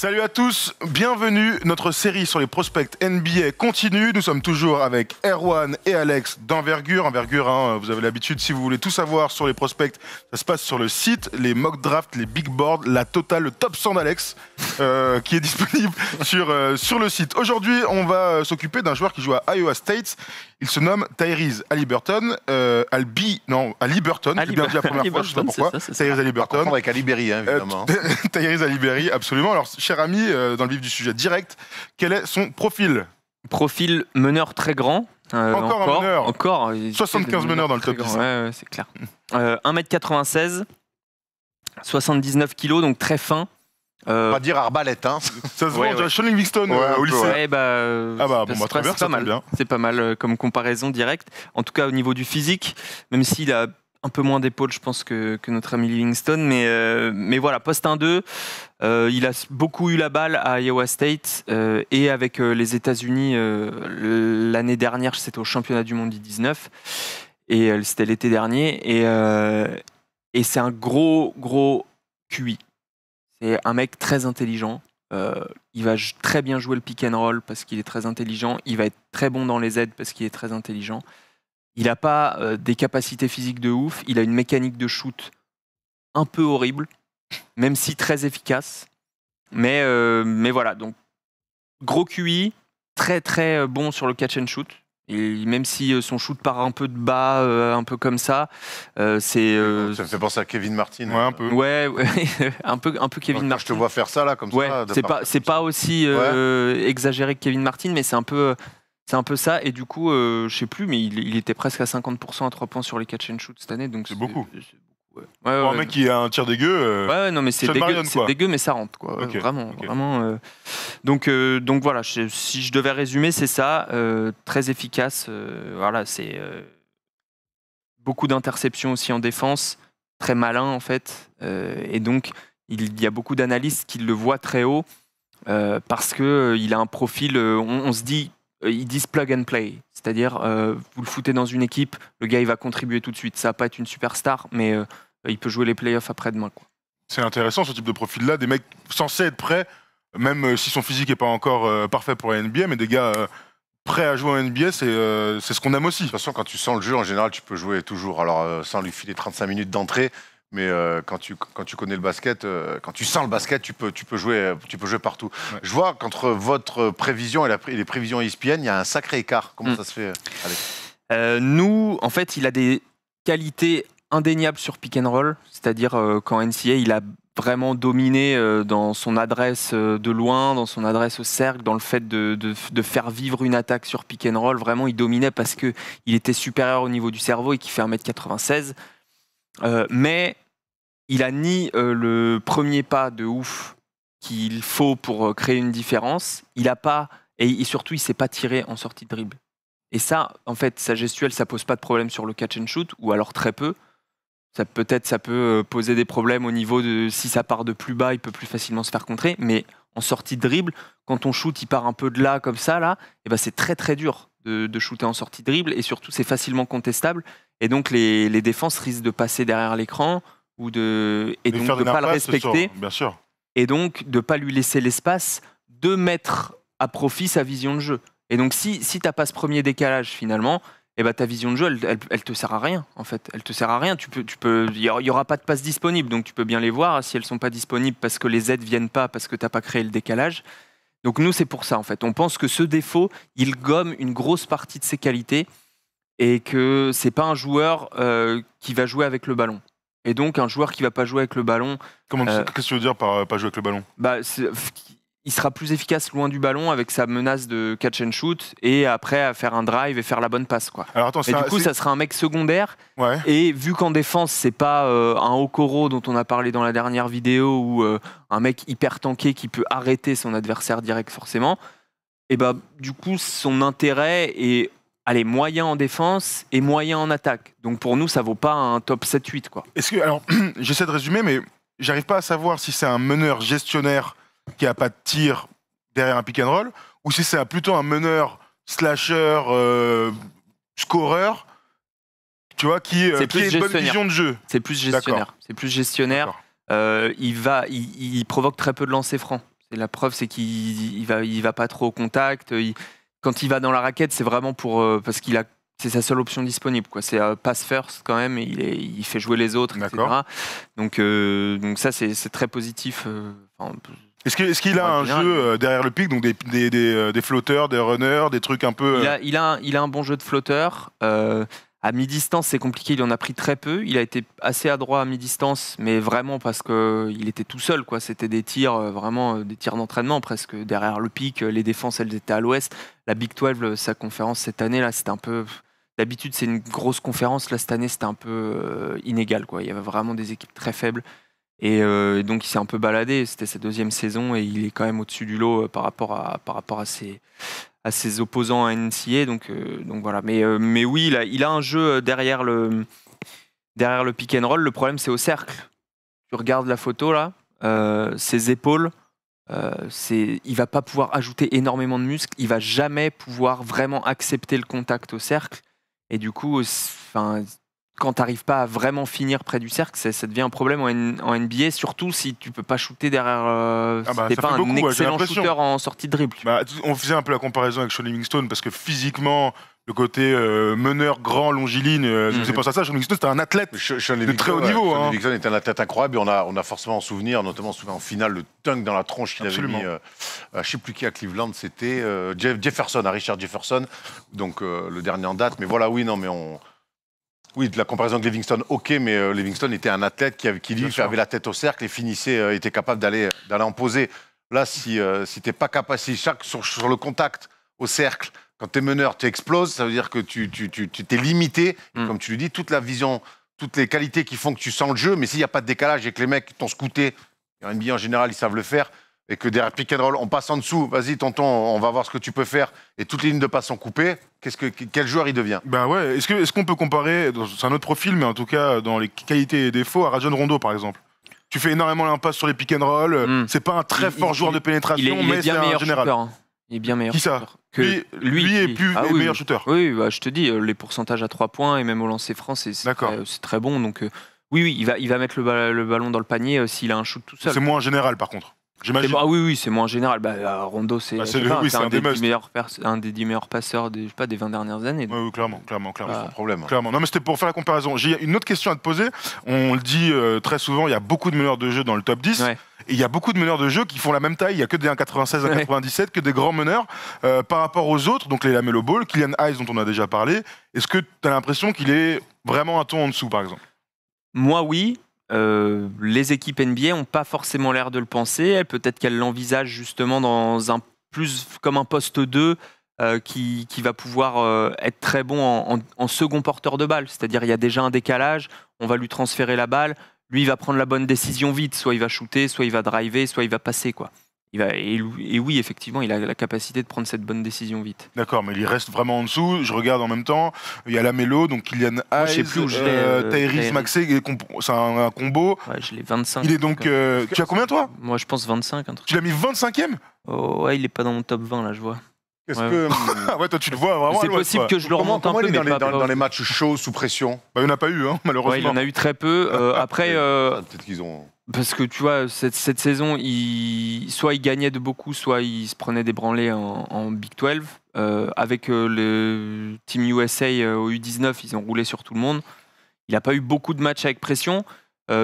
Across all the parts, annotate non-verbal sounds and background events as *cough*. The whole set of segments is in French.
Salut à tous, bienvenue. Notre série sur les prospects NBA continue. Nous sommes toujours avec Erwan et Alex d'Envergure. Envergure, hein, vous avez l'habitude, si vous voulez tout savoir sur les prospects, ça se passe sur le site, les mock drafts, les big boards, la totale, le top 100 d'Alex, euh, qui est *laughs* disponible sur, euh, sur le site. Aujourd'hui, on va euh, s'occuper d'un joueur qui joue à Iowa State. Il se nomme Tyrese Halliburton. Albi, non, Halliburton. J'ai bien dit la première fois, sais pas pourquoi. Tyrese Halliburton. avec Alibéry, hein, évidemment. *laughs* Tyrese Halliburton, absolument. Alors, cher ami, euh, dans le vif du sujet direct, quel est son profil Profil meneur très grand. Euh, encore, un meneur. 75 euh, meneurs dans le top 10. c'est clair. 1m96, 79 kg, donc très fin. Pas dire arbalète, hein. Ça se ouais, vend, Sean au lycée. c'est pas, mal. C'est pas mal comme comparaison directe. En tout cas, au niveau du physique, même s'il a un peu moins d'épaule, je pense, que, notre ami Livingston. Mais, euh, mais voilà, poste 1-2, euh, il a beaucoup eu la balle à Iowa State euh, et avec les États-Unis l'année dernière, c'était au championnat du monde I-19 et c'était l'été dernier. Et, et c'est un gros, gros QI. C'est un mec très intelligent. il va très bien jouer le pick and roll parce qu'il est très intelligent. Il va être très bon dans les aides parce qu'il est très intelligent. Il n'a pas euh, des capacités physiques de ouf. Il a une mécanique de shoot un peu horrible, même si très efficace. Mais, euh, mais voilà, donc gros QI, très très euh, bon sur le catch and shoot. même si son shoot part un peu de bas, un peu comme ça, c'est. pour Ça me fait penser à Kevin Martin. Ouais, un peu. Ouais, *laughs* un peu, un peu Kevin Martin. Je te vois faire ça là, comme ouais, ça. C'est pas, c'est pas aussi exagéré que Kevin Martin, mais c'est un peu, c'est un peu ça. Et du coup, euh, je sais plus, mais il, était presque à 50% à 3 points sur les catch and shoot cette année. donc C'est beaucoup. un mec qui a un tir dégueu. Euh, ouais, non, mais c'est dégueu, dégueu, mais ça rentre, quoi. Vraiment, vraiment. Euh, donc, euh, donc voilà, si je devais résumer, c'est ça, très efficace. voilà, c'est beaucoup d'interceptions aussi en défense, très malin en fait, et donc il y a beaucoup d'analystes qui le voient très haut parce que il a un profil. on se dit euh, ils disent plug and play. C'est-à-dire, euh, vous le foutez dans une équipe, le gars, il va contribuer tout de suite. Ça va pas être une superstar, mais euh, il peut jouer les playoffs après-demain. C'est intéressant ce type de profil-là, des mecs censés être prêts, même si son physique n'est pas encore parfait pour la NBA, mais des gars prêts à jouer en NBA, c'est ce qu'on aime aussi. De toute façon, quand tu sens le jeu, en général, tu peux jouer toujours. Alors, sans lui filer 35 minutes d'entrée, mais euh, quand, tu, quand tu connais le basket, euh, quand tu sens le basket, tu peux, tu peux, jouer, tu peux jouer partout. Je vois qu'entre votre prévision et, les prévisions ESPN, il y a un sacré écart. Comment mm. ça se fait euh, Nous, en fait, il a des qualités indéniables sur pick and roll, c'est-à-dire quand NCA, il a vraiment dominé dans son adresse de loin, dans son adresse au cercle, dans le fait de, de, faire vivre une attaque sur pick and roll. Vraiment, il dominait parce qu'il était supérieur au niveau du cerveau et qu'il fait 1m96. mais il a ni euh, le premier pas de ouf qu'il faut pour euh, créer une différence. Il a pas et, surtout il s'est pas tiré en sortie de dribble. Et ça, en fait, sa gestuelle, ça pose pas de problème sur le catch and shoot ou alors très peu. Ça peut-être ça peut euh, poser des problèmes au niveau de si ça part de plus bas, il peut plus facilement se faire contrer. Mais en sortie de dribble, quand on shoot, il part un peu de là comme ça là, et eh ben c'est très très dur de, shooter en sortie de dribble et surtout c'est facilement contestable. Et donc les défenses risquent de passer derrière l'écran de et donc de ne pas le respecter. Bien sûr. Et donc de ne pas lui laisser l'espace de mettre à profit sa vision de jeu. Et donc si, si tu n'as pas ce premier décalage finalement, et eh bah ben, ta vision de jeu, elle, elle, te sert à rien, en fait. Elle te sert à rien. Tu peux, tu peux, il n'y aura pas de passes disponible donc tu peux bien les voir. Hein, si elles ne sont pas disponibles parce que les aides viennent pas, parce que tu n'as pas créé le décalage. Donc nous, c'est pour ça, en fait. On pense que ce défaut, il gomme une grosse partie de ses qualités et que c'est pas un joueur euh, qui va jouer avec le ballon. Et donc, un joueur qui va pas jouer avec le ballon. Comment euh, Qu'est-ce que tu veux dire par euh, pas jouer avec le ballon bah, Il sera plus efficace loin du ballon avec sa menace de catch and shoot et après à faire un drive et faire la bonne passe. Quoi. Alors, et du coup, ça sera un mec secondaire. Ouais. Et vu qu'en défense, c'est pas euh, un Okoro dont on a parlé dans la dernière vidéo ou un mec hyper tanké qui peut arrêter son adversaire direct forcément, et bah, du coup, son intérêt est allez, moyen en défense et moyen en attaque. Donc pour nous, ça vaut pas un top 7-8. Quoi. Est-ce que, alors, *clears throat* j'essaie de résumer, mais j'arrive pas à savoir si c'est un meneur gestionnaire qui a pas de tir derrière un pick and roll, ou si c'est plutôt un meneur slasher, euh, scoreur, tu vois, qui, euh, qui a une bonne vision de jeu. C'est plus gestionnaire. C'est plus gestionnaire. Euh, il, va, il, provoque très peu de lancers francs. la preuve, c'est qu'il il va, il va pas trop au contact. Il, quand il va dans la raquette, c'est vraiment pour euh, parce qu'il a c'est sa seule option disponible. Quoi. C'est euh, pass first quand même, il, il fait jouer les autres, etc. Donc, euh, donc ça, c'est, très positif. est-ce qu'il, a un jeu derrière le pic, donc des, des, des, flotteurs, des runners, des trucs un peu. Il a, il, a un, bon jeu de flotteur. À mi-distance, c'est compliqué, il en a pris très peu. Il a été assez adroit à mi-distance, mais vraiment parce qu'il euh, était tout seul. quoi. C'était des tirs, euh, vraiment euh, des tirs d'entraînement presque. Derrière le pic, les défenses, elles étaient à l'ouest. La Big 12, sa conférence cette année, là, c'était un peu... D'habitude, c'est une grosse conférence. Là, cette année, c'était un peu inégal. Quoi. Il y avait vraiment des équipes très faibles. Et donc, il s'est un peu baladé. C'était sa deuxième saison et il est quand même au-dessus du lot par rapport à, par rapport à ses, à ses opposants à NCA. Donc, euh, donc voilà. Mais, euh, mais oui, il a, il a, un jeu euh, derrière le, derrière le pick and roll. Le problème, c'est au cercle. Tu regardes la photo là, ses épaules, c'est, il va pas pouvoir ajouter énormément de muscles. Il va jamais pouvoir vraiment accepter le contact au cercle. Et du coup, enfin, quand tu n'arrives pas à vraiment finir près du cercle, ça devient un problème en, NBA, surtout si tu peux pas shooter derrière. Euh, ah bah, pas un excellent shooter en sortie de dribble. Bah, on faisait un peu la comparaison avec Sean Livingstone parce que physiquement, le côté euh, meneur grand longiligne, je ne pas ça, Sean Livingstone c'était un athlète de très haut niveau. Sean hein. était un athlète incroyable et on a, on a forcément en souvenir, notamment en finale, le dunk dans la tronche qu'il avait mis euh, à je sais plus qui à Cleveland, c'était Jeff Jefferson, à Richard Jefferson, donc le dernier en date. Mais voilà, oui, non, mais on oui, de la comparaison de Livingston, ok, mais euh, Livingston était un athlète qui, avait, lui, la tête au cercle et finissait, euh, était capable euh, d'aller en poser. Là, si, tu si pas capable, si chaque sur, le contact au cercle, quand tu es meneur, tu exploses, ça veut dire que tu t'es limité. Hmm. Comme tu le dis, toute la vision, toutes les qualités qui font que tu sens le jeu, mais s'il n'y a pas de décalage et que les mecs t'ont scouté, en NBA en général, ils savent le faire, et que derrière pick and roll, on passe en dessous, vas-y tonton, on va voir ce que tu peux faire, et toutes les lignes de passe sont coupées, qu'est-ce que, quel joueur il devient Bah ouais, est-ce, que, est-ce qu'on peut comparer, c'est un autre profil, mais en tout cas dans les qualités et défauts, à Rajon Rondo par exemple tu fais énormément l'impasse sur les pick and roll. Hmm. C'est pas un très fort joueur de pénétration, mais c'est un général. Hein. Il est bien meilleur. Qui ça lui, lui, est plus ah meilleur shooter. Oui, bah, je te dis, euh, les pourcentages à 3 points et même au lancer franc, c'est, Très, bon. Donc, euh, oui, oui, il va, il va mettre le, ballon dans le panier euh, s'il a un shoot tout seul. C'est moins général, par contre. Ah oui, oui, c'est moins général. Bah, euh, Rondo, c'est bah, un, des meilleurs 10 meilleurs passeurs des, pas, des 20 dernières années. Oui, clairement, clairement, clairement. problème. Clairement. Non, mais c'était pour faire la comparaison. J'ai une autre question à te poser. On le dit euh, très souvent, il y a beaucoup de meneurs de jeu dans le top 10. Et il y a beaucoup de meneurs de jeu qui font la même taille. Il n'y a que des 1,96, 1,97, que des grands meneurs euh, par rapport aux autres. Donc les Lamelo Ball, Kylian Hayes, dont on a déjà parlé. Est-ce que tu as l'impression qu'il est vraiment un ton en dessous, par exemple Moi, oui. Euh, les équipes NBA n'ont pas forcément l'air de le penser. Peut-être qu'elles l'envisagent justement dans un plus comme un poste 2 euh, qui, qui, va pouvoir euh, être très bon en, second porteur de balle. C'est-à-dire il y a déjà un décalage, on va lui transférer la balle, lui il va prendre la bonne décision vite, soit il va shooter, soit il va driver, soit il va passer quoi. Il va, et, oui, effectivement, il a la capacité de prendre cette bonne décision vite. D'accord, mais il reste vraiment en dessous. Je regarde en même temps. Il y a la Mélo, donc Kylian Hayes, euh, Tairis euh, Maxé, c'est un, combo. Ouais, je l'ai 25. Il est donc. Euh, euh, tu as combien toi Moi, je pense 25. Tu l'as mis 25 e oh, Ouais, il est pas dans mon top 20 là, je vois. Est-ce que. *laughs* Hmm. ouais, toi, tu le vois vraiment. C'est possible que je le remonte un peu. Il est dans, les, dans, les, matchs chauds, sous pression bah, Il n'y en a pas eu, malheureusement. Hein, il en a eu très peu. Ah. après. Peut-être qu'ils ont. Parce que tu vois, cette, saison, soit il gagnait de beaucoup, soit il se prenait des branlés en, Big 12. Euh, avec euh, le Team USA euh, au U19, ils ont roulé sur tout le monde. Il n'a pas eu beaucoup de matchs avec pression.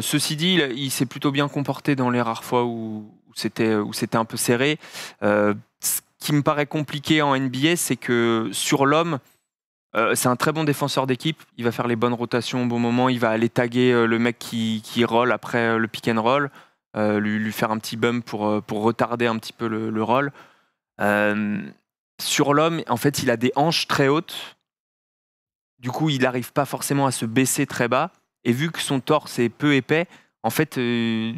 ceci dit, il, s'est plutôt bien comporté dans les rares fois où, où c'était un peu serré. ce qui me paraît compliqué en NBA, c'est que sur l'homme, euh, c'est un très bon défenseur d'équipe. Il va faire les bonnes rotations au bon moment. Il va aller taguer euh, le mec qui, qui roll après euh, le pick and roll, lui, faire un petit bump pour, pour retarder un petit peu le, rôle roll. sur l'homme, en fait, il a des hanches très hautes. Du coup, il n'arrive pas forcément à se baisser très bas. Et vu que son torse est peu épais, en fait,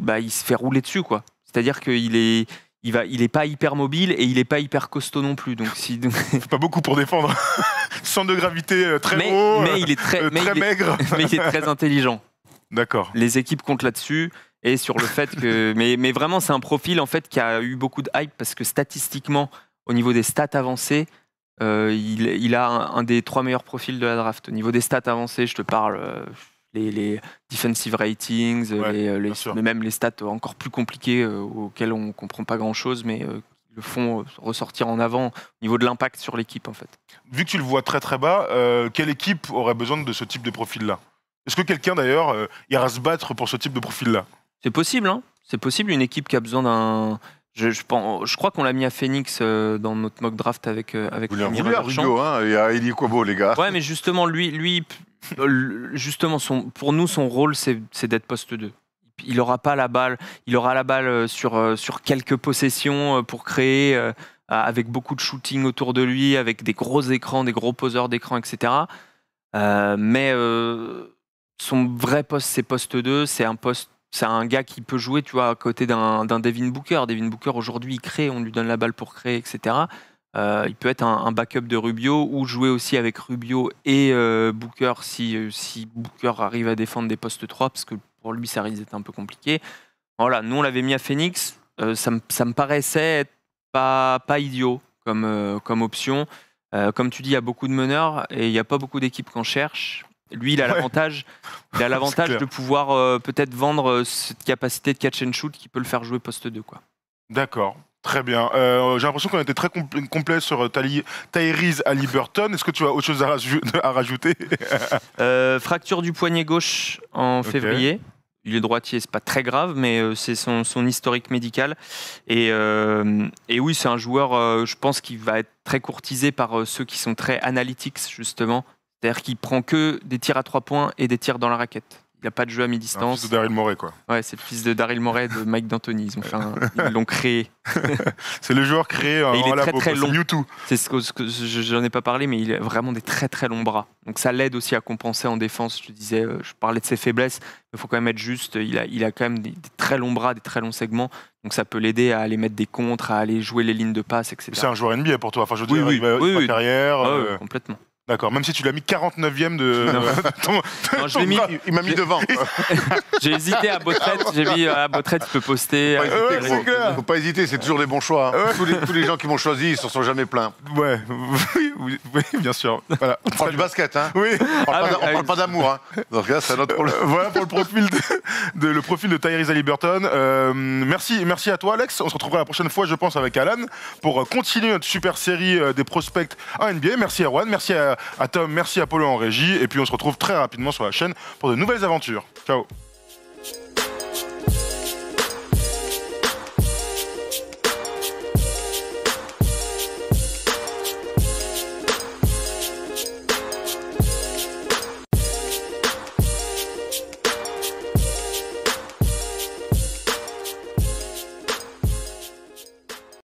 bah, il se fait rouler dessus. quoi. C'est-à-dire qu'il est il va, est pas hyper mobile et il n'est pas hyper costaud non plus. Donc si *laughs* pas beaucoup pour défendre. *laughs* Centre de gravité euh, très mais, mais il est euh, très, euh, maigre, *laughs* mais il est très intelligent. D'accord. Les équipes comptent là-dessus et sur le fait que, mais, mais vraiment c'est un profil en fait qui a eu beaucoup de hype parce que statistiquement, au niveau des stats avancées, il, a un, des trois meilleurs profils de la draft. Au niveau des stats avancées, je te parle les, defensive ratings, les, euh, les, mais même les stats encore plus compliquées auxquels euh, auxquelles on ne comprend pas grand-chose, mais euh, qui le font ressortir en avant au niveau de l'impact sur l'équipe en fait. Vu que tu le vois très très bas, quelle équipe aurait besoin de ce type de profil-là Est-ce que quelqu'un d'ailleurs ira se battre pour ce type de profil-là C'est possible, hein. c'est possible une équipe qui a besoin d'un je, pense, je crois qu'on l'a mis à Phoenix euh, dans notre mock draft avec euh, avec Vous hein, et à Eli Kobo, les gars. Ouais, mais justement, lui, lui euh, justement, son, pour nous, son rôle, c'est d'être poste 2 il aura pas la balle, il aura la balle sur, sur quelques possessions pour créer avec beaucoup de shooting autour de lui, avec des gros écrans, des gros poseurs d'écran, etc. mais son vrai poste, c'est poste 2, c'est un poste c'est un gars qui peut jouer, tu vois, à côté d'un Devin Booker. Devin Booker, aujourd'hui, il crée, on lui donne la balle pour créer, etc. Euh, il peut être un, backup de Rubio ou jouer aussi avec Rubio et euh, Booker euh, si, Booker arrive à défendre des postes 3, parce que pour lui, ça risque d'être un peu compliqué. Voilà, nous, on l'avait mis à Phoenix. ça, me, paraissait pas, idiot comme, comme option. comme tu dis, il y a beaucoup de meneurs et il n'y a pas beaucoup d'équipes qu'on cherche. Lui, il a l'avantage, *laughs* l'avantage de pouvoir euh, peut-être vendre euh, cette capacité de catch and shoot qui peut le faire jouer poste 2, quoi. D'accord. Très bien. Euh, j'ai l'impression qu'on été très complet sur Tyrese à Halliburton. Est-ce que tu as autre chose à, *laughs* rajouter *laughs* Fracture du poignet gauche en février. Il est droitier, c'est pas très grave, mais c'est son, historique médical. Et, oui, c'est un joueur, je pense, qu'il va être très courtisé par ceux qui sont très analytics, justement c'est-à-dire qu'il prend que des tirs à trois points et des tirs dans la raquette. Il n'a pas de jeu à mi-distance. C'est Daryl Morey, quoi. Ouais, c'est le fils de Daryl Morey de Mike D'Antoni. Ils l'ont créé. *laughs* c'est le joueur créé euh, en, il est très, très long. C'est ce que, je n'en j'en ai pas parlé, mais il a vraiment des très très longs bras. Donc ça l'aide aussi à compenser en défense. Je disais, euh, je parlais de ses faiblesses, il faut quand même être juste. Il a, il a quand même des, très longs bras, des très longs segments. Donc ça peut l'aider à aller mettre des contres, à aller jouer les lignes de passe, etc. C'est un joueur NBA pour toi. Enfin, je veux dire, il oui, Complètement. D'accord, même si tu l'as mis 49ème ah de. ton, je l'ai mis, il m'a mis devant. *laughs* j'ai hésité à Botret, j'ai mis euh, à Botret, tu peux poster. Faut pas euh, hésiter, faut, pas hésiter c'est toujours les bons choix. Hein. Tous, les, gens qui m'ont choisi, ils s'en sont jamais plaints. Ouais, *laughs* oui, bien sûr. Voilà. On parle du basket, hein. Oui. On parle pas, ah, d'amour, hein. notre euh, voilà pour le profil de, le profil de Tyrese Halliburton. merci, merci à toi, Alex. On se retrouvera la prochaine fois, je pense, avec Alan pour continuer notre super série des prospects à NBA. Merci à Juan. merci à à Tom, merci Apollo en régie. Et puis on se retrouve très rapidement sur la chaîne pour de nouvelles aventures. Ciao